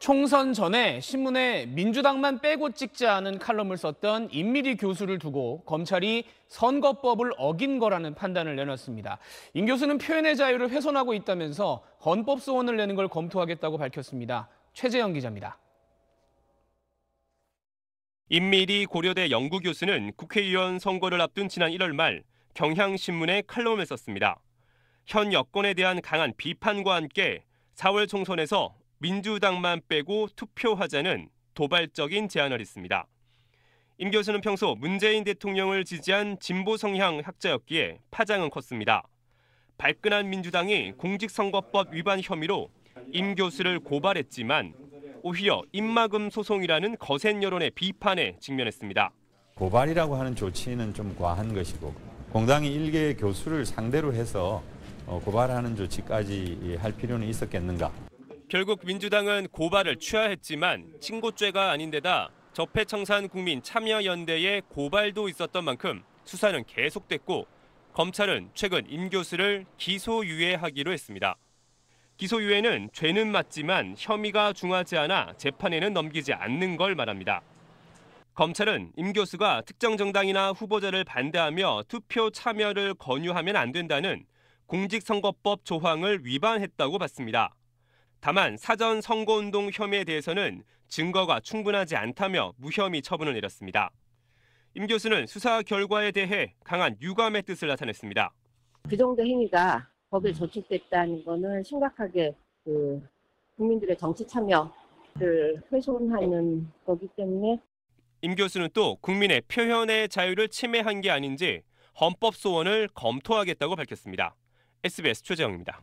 총선 전에 신문에 민주당만 빼고 찍지 않은 칼럼을 썼던 임미리 교수를 두고 검찰이 선거법을 어긴 거라는 판단을 내놨습니다. 임 교수는 표현의 자유를 훼손하고 있다면서 헌법 소원을 내는 걸 검토하겠다고 밝혔습니다. 최재영 기자입니다. 임미리 고려대 연구 교수는 국회의원 선거를 앞둔 지난 1월 말 경향신문에 칼럼을 썼습니다. 현 여권에 대한 강한 비판과 함께 4월 총선에서 민주당만 빼고 투표하자는 도발적인 제안을 했습니다. 임 교수는 평소 문재인 대통령을 지지한 진보 성향 학자였기에 파장은 컸습니다. 발끈한 민주당이 공직선거법 위반 혐의로 임 교수를 고발했지만 오히려 입막음 소송이라는 거센 여론의 비판에 직면했습니다. 고발이라고 하는 조치는 좀 과한 것이고 공당이 일개 교수를 상대로 해서 어, 고발하는 조치까지 할 필요는 있었겠는가. 결국 민주당은 고발을 취하했지만 친고죄가 아닌데다 적폐청산 국민 참여연대의 고발도 있었던 만큼 수사는 계속됐고 검찰은 최근 임 교수를 기소유예하기로 했습니다. 기소유예는 죄는 맞지만 혐의가 중하지 않아 재판에는 넘기지 않는 걸 말합니다. 검찰은 임 교수가 특정 정당이나 후보자를 반대하며 투표 참여를 권유하면 안 된다는 공직선거법 조항을 위반했다고 봤습니다. 다만 사전 선거운동 혐의에 대해서는 증거가 충분하지 않다며 무혐의 처분을 내렸습니다. 임 교수는 수사 결과에 대해 강한 유감의 뜻을 나타냈습니다. 그 정도 행위가 법에 저촉됐다는 것은 심각하게 그 국민들의 정치 참여를 훼손하는 거기 때문에 임 교수는 또 국민의 표현의 자유를 침해한 게 아닌지 헌법 소원을 검토하겠다고 밝혔습니다. SBS 최재영입니다.